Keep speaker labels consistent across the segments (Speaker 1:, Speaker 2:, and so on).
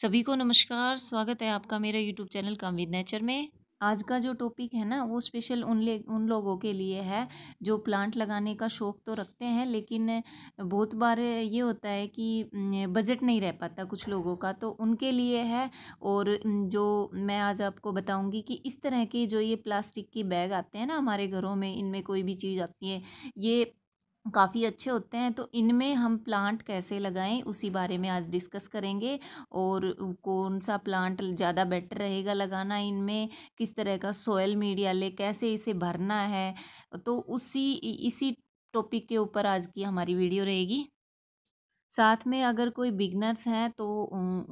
Speaker 1: सभी को नमस्कार स्वागत है आपका मेरा YouTube channel come with nature में आज का जो टॉपिक है ना वो स्पेशल उन ले उन लोगों के लिए है जो प्लांट लगाने का शौक़ तो रखते हैं लेकिन बहुत बार ये होता है कि बजट नहीं रह पाता कुछ लोगों का तो उनके लिए है और जो मैं आज आपको बताऊंगी कि इस तरह के जो ये प्लास्टिक के बैग आते हैं ना हमारे घरों में इनमें कोई भी चीज़ आती है ये काफ़ी अच्छे होते हैं तो इनमें हम प्लांट कैसे लगाएं उसी बारे में आज डिस्कस करेंगे और कौन सा प्लांट ज़्यादा बेटर रहेगा लगाना इनमें किस तरह का सोयल मीडिया ले कैसे इसे भरना है तो उसी इसी टॉपिक के ऊपर आज की हमारी वीडियो रहेगी साथ में अगर कोई बिगनर्स हैं तो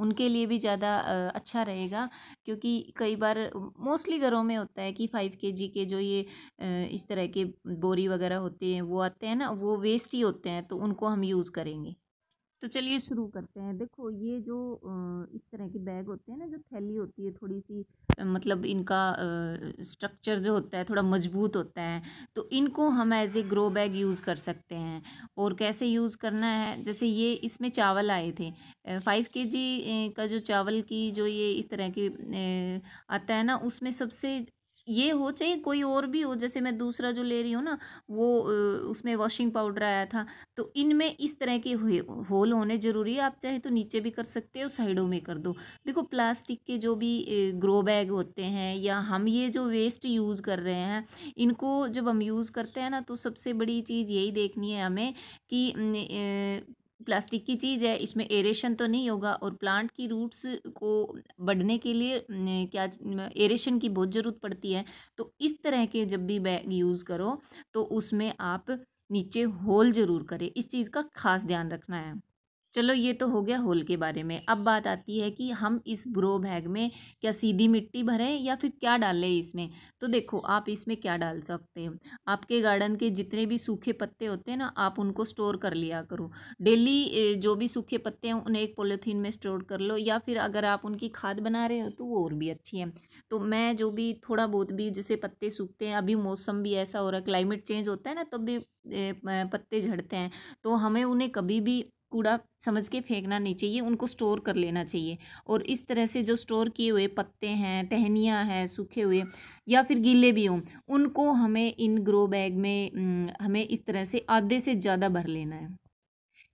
Speaker 1: उनके लिए भी ज़्यादा अच्छा रहेगा क्योंकि कई बार मोस्टली घरों में होता है कि फाइव के जी के जो ये इस तरह के बोरी वगैरह होते हैं वो आते हैं ना वो वेस्ट ही होते हैं तो उनको हम यूज़ करेंगे तो चलिए शुरू करते हैं देखो ये जो इस तरह के बैग होते हैं ना जो थैली होती है थोड़ी सी मतलब इनका स्ट्रक्चर जो होता है थोड़ा मजबूत होता है तो इनको हम as a grow bag use कर सकते हैं और कैसे यूज़ करना है जैसे ये इसमें चावल आए थे फाइव के जी का जो चावल की जो ये इस तरह की आता है ना उसमें सबसे ये हो चाहिए कोई और भी हो जैसे मैं दूसरा जो ले रही हूँ ना वो उसमें वॉशिंग पाउडर आया था तो इनमें इस तरह के होल होने ज़रूरी है आप चाहे तो नीचे भी कर सकते हो साइडों में कर दो देखो प्लास्टिक के जो भी ग्रो बैग होते हैं या हम ये जो वेस्ट यूज़ कर रहे हैं इनको जब हम यूज़ करते हैं ना तो सबसे बड़ी चीज़ यही देखनी है हमें कि प्लास्टिक की चीज़ है इसमें एरेशन तो नहीं होगा और प्लांट की रूट्स को बढ़ने के लिए क्या एरेशन की बहुत ज़रूरत पड़ती है तो इस तरह के जब भी बैग यूज़ करो तो उसमें आप नीचे होल ज़रूर करें इस चीज़ का खास ध्यान रखना है चलो ये तो हो गया होल के बारे में अब बात आती है कि हम इस ग्रो बैग में क्या सीधी मिट्टी भरें या फिर क्या डालें इसमें तो देखो आप इसमें क्या डाल सकते हैं आपके गार्डन के जितने भी सूखे पत्ते होते हैं ना आप उनको स्टोर कर लिया करो डेली जो भी सूखे पत्ते हैं उन्हें एक पोलिथीन में स्टोर कर लो या फिर अगर आप उनकी खाद बना रहे हो तो वो और भी अच्छी है तो मैं जो भी थोड़ा बहुत भी जैसे पत्ते सूखते हैं अभी मौसम भी ऐसा हो रहा है क्लाइमेट चेंज होता है ना तब भी पत्ते झड़ते हैं तो हमें उन्हें कभी भी कूड़ा समझ के फेंकना नहीं चाहिए उनको स्टोर कर लेना चाहिए और इस तरह से जो स्टोर किए हुए पत्ते हैं टहनियाँ हैं सूखे हुए या फिर गीले भी हों उनको हमें इन ग्रो बैग में हमें इस तरह से आधे से ज़्यादा भर लेना है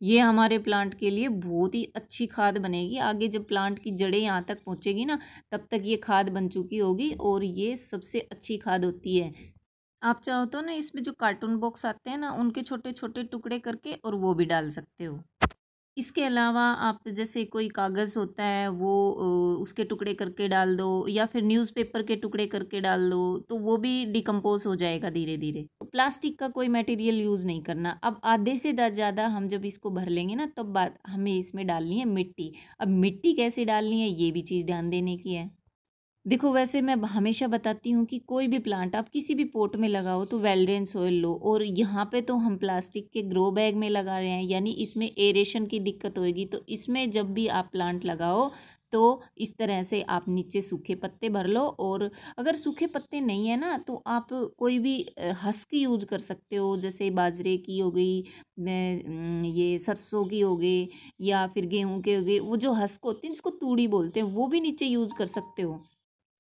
Speaker 1: ये हमारे प्लांट के लिए बहुत ही अच्छी खाद बनेगी आगे जब प्लांट की जड़ें यहाँ तक पहुँचेगी ना तब तक ये खाद बन चुकी होगी और ये सबसे अच्छी खाद होती है आप चाहो तो ना इसमें जो कार्टून बॉक्स आते हैं ना उनके छोटे छोटे टुकड़े करके और वो भी डाल सकते हो इसके अलावा आप जैसे कोई कागज़ होता है वो उसके टुकड़े करके डाल दो या फिर न्यूज़पेपर के टुकड़े करके डाल दो तो वो भी डिकम्पोज हो जाएगा धीरे धीरे तो प्लास्टिक का कोई मटेरियल यूज़ नहीं करना अब आधे से ज़्यादा हम जब इसको भर लेंगे ना तब बात हमें इसमें डालनी है मिट्टी अब मिट्टी कैसे डालनी है ये भी चीज़ ध्यान देने की है देखो वैसे मैं हमेशा बताती हूँ कि कोई भी प्लांट आप किसी भी पोट में लगाओ तो वेलड्रेन सोइल सोयल लो और यहाँ पे तो हम प्लास्टिक के ग्रो बैग में लगा रहे हैं यानी इसमें एरेशन की दिक्कत होएगी तो इसमें जब भी आप प्लांट लगाओ तो इस तरह से आप नीचे सूखे पत्ते भर लो और अगर सूखे पत्ते नहीं है ना तो आप कोई भी हस्क यूज कर सकते हो जैसे बाजरे की हो गई ये सरसों की हो गई या फिर गेहूं के हो गए वो जो हस्क होते हैं जिसको तूड़ी बोलते हैं वो भी नीचे यूज कर सकते हो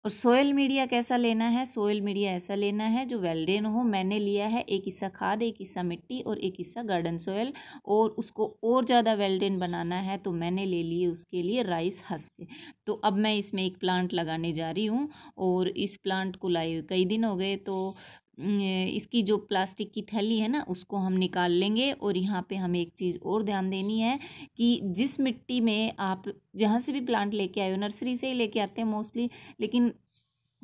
Speaker 1: और सोयल मीडिया कैसा लेना है सोयल मीडिया ऐसा लेना है जो वेलडेन हो मैंने लिया है एक हिस्सा खाद एक हिस्सा मिट्टी और एक हिस्सा गार्डन सोयल और उसको और ज़्यादा वेलडेन बनाना है तो मैंने ले लिए उसके लिए राइस हस्क तो अब मैं इसमें एक प्लांट लगाने जा रही हूँ और इस प्लांट को लाए कई दिन हो गए तो इसकी जो प्लास्टिक की थैली है ना उसको हम निकाल लेंगे और यहाँ पे हमें एक चीज़ और ध्यान देनी है कि जिस मिट्टी में आप जहाँ से भी प्लांट लेके आए हो नर्सरी से ही लेके आते हैं मोस्टली लेकिन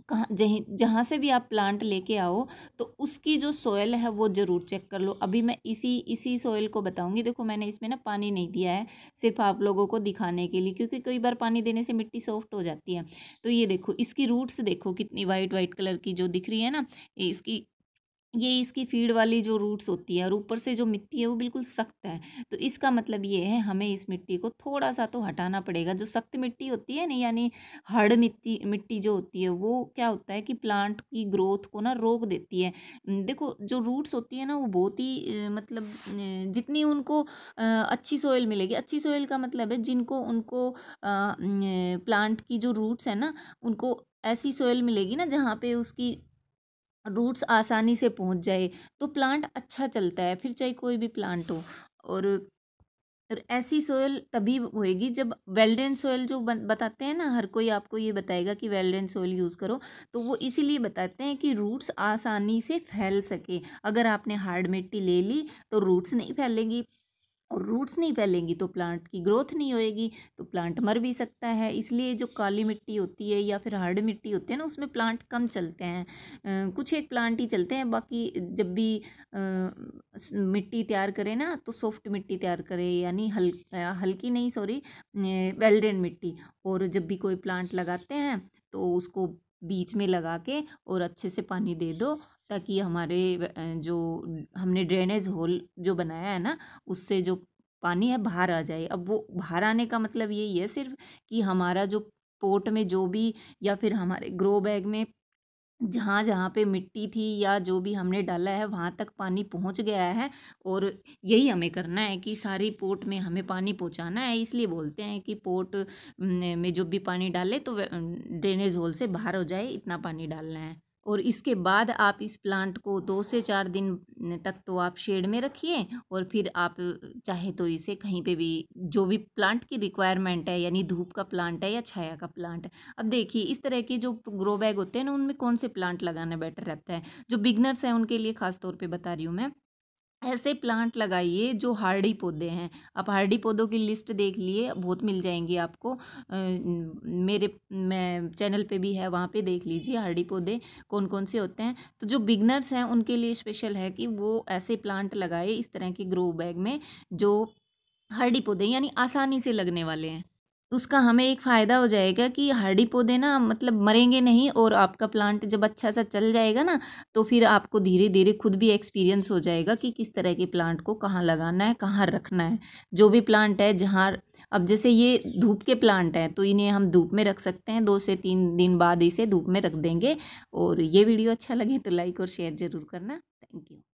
Speaker 1: कहाँ जहीं जहाँ से भी आप प्लांट लेके आओ तो उसकी जो सॉयल है वो ज़रूर चेक कर लो अभी मैं इसी इसी सॉयल को बताऊंगी देखो मैंने इसमें ना पानी नहीं दिया है सिर्फ आप लोगों को दिखाने के लिए क्योंकि कई बार पानी देने से मिट्टी सॉफ्ट हो जाती है तो ये देखो इसकी रूट्स देखो कितनी वाइट वाइट कलर की जो दिख रही है ना इसकी ये इसकी फीड वाली जो रूट्स होती है और ऊपर से जो मिट्टी है वो बिल्कुल सख्त है तो इसका मतलब ये है हमें इस मिट्टी को थोड़ा सा तो हटाना पड़ेगा जो सख्त मिट्टी होती है ना यानी हड़ मिट्टी मिट्टी जो होती है वो क्या होता है कि प्लांट की ग्रोथ को ना रोक देती है देखो जो रूट्स होती है ना वो बहुत ही मतलब जितनी उनको अच्छी सोइल मिलेगी अच्छी सोइल का मतलब है जिनको उनको प्लांट की जो रूट्स है ना उनको ऐसी सोयल मिलेगी ना जहाँ पे उसकी रूट्स आसानी से पहुंच जाए तो प्लांट अच्छा चलता है फिर चाहे कोई भी प्लांट हो और ऐसी सोयल तभी होएगी जब वेल्डन सोयल जो बताते हैं ना हर कोई आपको ये बताएगा कि वेल्डन सोयल यूज़ करो तो वो इसीलिए बताते हैं कि रूट्स आसानी से फैल सके अगर आपने हार्ड मिट्टी ले ली तो रूट्स नहीं फैलेगी और रूट्स नहीं फैलेंगी तो प्लांट की ग्रोथ नहीं होएगी तो प्लांट मर भी सकता है इसलिए जो काली मिट्टी होती है या फिर हार्ड मिट्टी होती है ना उसमें प्लांट कम चलते हैं कुछ एक प्लांट ही चलते हैं बाकी जब भी आ, मिट्टी तैयार करें ना तो सॉफ्ट मिट्टी तैयार करें यानी हल हल्की नहीं सॉरी वेल्डेन मिट्टी और जब भी कोई प्लांट लगाते हैं तो उसको बीच में लगा के और अच्छे से पानी दे दो ताकि हमारे जो हमने ड्रेनेज होल जो बनाया है ना उससे जो पानी है बाहर आ जाए अब वो बाहर आने का मतलब यही है सिर्फ कि हमारा जो पोट में जो भी या फिर हमारे ग्रो बैग में जहाँ जहाँ पे मिट्टी थी या जो भी हमने डाला है वहाँ तक पानी पहुँच गया है और यही हमें करना है कि सारी पोट में हमें पानी पहुँचाना है इसलिए बोलते हैं कि पोट में जो भी पानी डाले तो ड्रेनेज होल से बाहर हो जाए इतना पानी डालना है और इसके बाद आप इस प्लांट को दो से चार दिन तक तो आप शेड में रखिए और फिर आप चाहे तो इसे कहीं पे भी जो भी प्लांट की रिक्वायरमेंट है यानी धूप का प्लांट है या छाया का प्लांट अब देखिए इस तरह के जो ग्रो बैग होते हैं ना उनमें कौन से प्लांट लगाना बेटर रहता है जो बिगनर्स हैं उनके लिए खास तौर पर बता रही हूँ मैं ऐसे प्लांट लगाइए जो हार्डी पौधे हैं आप हार्डी पौधों की लिस्ट देख लिए बहुत मिल जाएंगी आपको आ, मेरे मैं चैनल पे भी है वहाँ पे देख लीजिए हार्डी पौधे कौन कौन से होते हैं तो जो बिगनर्स हैं उनके लिए स्पेशल है कि वो ऐसे प्लांट लगाए इस तरह के ग्रो बैग में जो हार्डी पौधे यानी आसानी से लगने वाले हैं उसका हमें एक फ़ायदा हो जाएगा कि हार्डी पौधे ना मतलब मरेंगे नहीं और आपका प्लांट जब अच्छा सा चल जाएगा ना तो फिर आपको धीरे धीरे खुद भी एक्सपीरियंस हो जाएगा कि किस तरह के प्लांट को कहाँ लगाना है कहाँ रखना है जो भी प्लांट है जहाँ अब जैसे ये धूप के प्लांट हैं तो इन्हें हम धूप में रख सकते हैं दो से तीन दिन बाद इसे धूप में रख देंगे और ये वीडियो अच्छा लगे तो लाइक और शेयर ज़रूर करना थैंक यू